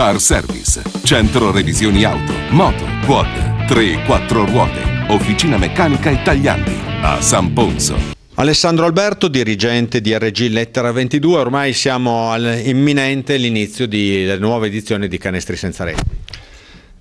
Car Service, centro revisioni auto, moto, quad, 3 4 ruote, officina meccanica e tagliandi a San Ponzo. Alessandro Alberto, dirigente di RG Lettera 22, ormai siamo all'imminente l'inizio della nuova edizione di Canestri senza reti.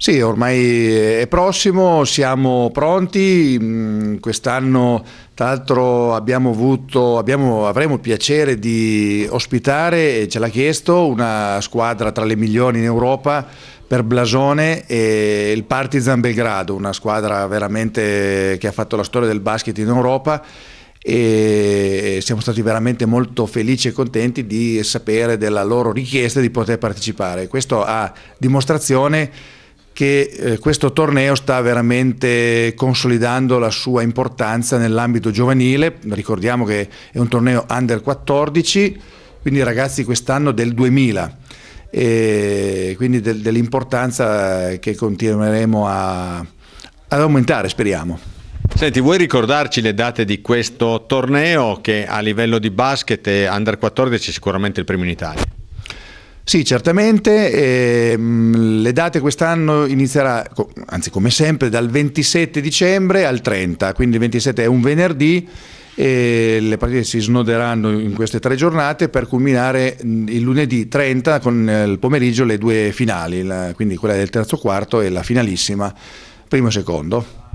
Sì, ormai è prossimo, siamo pronti, mm, quest'anno tra l'altro abbiamo avuto, abbiamo, avremo il piacere di ospitare, ce l'ha chiesto, una squadra tra le migliori in Europa per Blasone e il Partizan Belgrado, una squadra veramente che ha fatto la storia del basket in Europa e siamo stati veramente molto felici e contenti di sapere della loro richiesta di poter partecipare. Questo a dimostrazione che eh, questo torneo sta veramente consolidando la sua importanza nell'ambito giovanile, ricordiamo che è un torneo under 14, quindi ragazzi quest'anno del 2000 e quindi del, dell'importanza che continueremo a, ad aumentare, speriamo. Senti, vuoi ricordarci le date di questo torneo che a livello di basket e under 14 è sicuramente il primo in Italia? Sì, certamente, eh, le date quest'anno inizierà, anzi come sempre, dal 27 dicembre al 30, quindi il 27 è un venerdì e le partite si snoderanno in queste tre giornate per culminare il lunedì 30 con eh, il pomeriggio le due finali, quindi quella del terzo quarto e la finalissima primo e secondo.